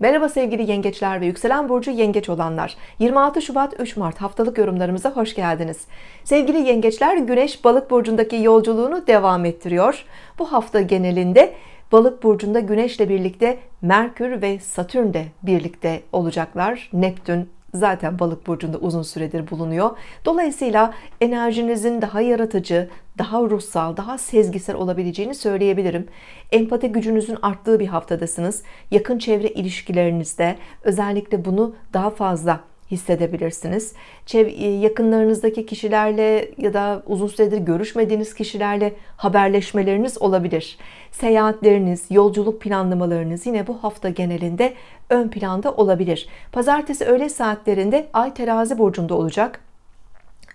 Merhaba sevgili yengeçler ve yükselen burcu yengeç olanlar. 26 Şubat 3 Mart haftalık yorumlarımıza hoş geldiniz. Sevgili yengeçler Güneş balık burcundaki yolculuğunu devam ettiriyor. Bu hafta genelinde balık burcunda Güneş'le birlikte Merkür ve Satürn de birlikte olacaklar. Neptün zaten balık burcunda uzun süredir bulunuyor. Dolayısıyla enerjinizin daha yaratıcı, daha ruhsal, daha sezgisel olabileceğini söyleyebilirim. Empati gücünüzün arttığı bir haftadasınız. Yakın çevre ilişkilerinizde özellikle bunu daha fazla hissedebilirsiniz. E, yakınlarınızdaki kişilerle ya da uzun süredir görüşmediğiniz kişilerle haberleşmeleriniz olabilir. Seyahatleriniz, yolculuk planlamalarınız yine bu hafta genelinde ön planda olabilir. Pazartesi öğle saatlerinde Ay terazi burcunda olacak.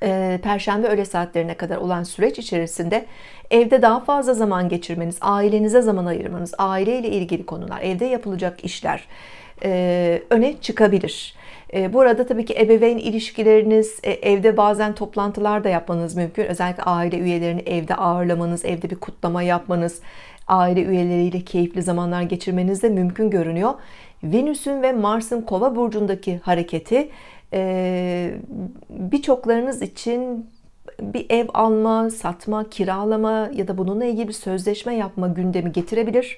Ee, Perşembe öğle saatlerine kadar olan süreç içerisinde evde daha fazla zaman geçirmeniz, ailenize zaman ayırmanız, aileyle ilgili konular, evde yapılacak işler, e, öne çıkabilir. E, bu arada tabii ki ebeveyn ilişkileriniz, e, evde bazen toplantılar da yapmanız mümkün. Özellikle aile üyelerini evde ağırlamanız, evde bir kutlama yapmanız, aile üyeleriyle keyifli zamanlar geçirmeniz de mümkün görünüyor. Venüs'ün ve Mars'ın Kova burcundaki hareketi e, birçoklarınız için bir ev alma, satma, kiralama ya da bununla ilgili bir sözleşme yapma gündemi getirebilir.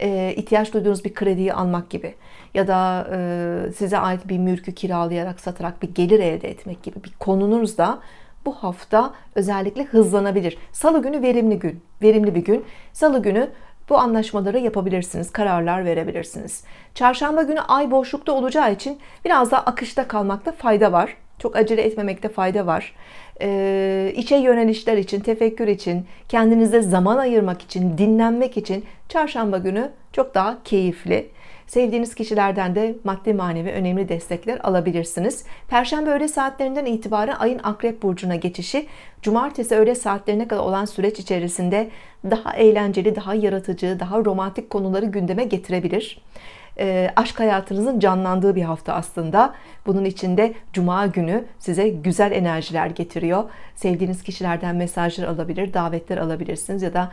E, ihtiyaç duyduğunuz bir krediyi almak gibi ya da e, size ait bir mülkü kiralayarak, satarak bir gelir elde etmek gibi bir konunuz da bu hafta özellikle hızlanabilir. Salı günü verimli gün, verimli bir gün. Salı günü bu anlaşmaları yapabilirsiniz, kararlar verebilirsiniz. Çarşamba günü ay boşlukta olacağı için biraz daha akışta kalmakta fayda var. Çok acele etmemekte fayda var. Ee, içe yönelişler için, tefekkür için, kendinize zaman ayırmak için, dinlenmek için çarşamba günü çok daha keyifli. Sevdiğiniz kişilerden de maddi manevi önemli destekler alabilirsiniz. Perşembe öğle saatlerinden itibaren ayın akrep burcuna geçişi, cumartesi öğle saatlerine kadar olan süreç içerisinde daha eğlenceli, daha yaratıcı, daha romantik konuları gündeme getirebilir e, aşk hayatınızın canlandığı bir hafta aslında. Bunun içinde cuma günü size güzel enerjiler getiriyor. Sevdiğiniz kişilerden mesajlar alabilir, davetler alabilirsiniz ya da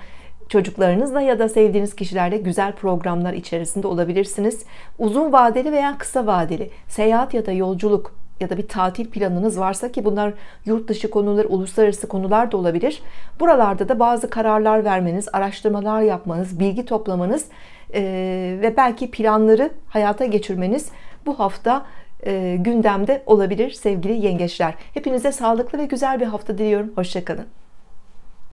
çocuklarınızla ya da sevdiğiniz kişilerle güzel programlar içerisinde olabilirsiniz. Uzun vadeli veya kısa vadeli seyahat ya da yolculuk ya da bir tatil planınız varsa ki bunlar yurt dışı konular, uluslararası konular da olabilir. Buralarda da bazı kararlar vermeniz, araştırmalar yapmanız, bilgi toplamanız ee, ve belki planları hayata geçirmeniz bu hafta e, gündemde olabilir sevgili yengeçler. Hepinize sağlıklı ve güzel bir hafta diliyorum. Hoşçakalın.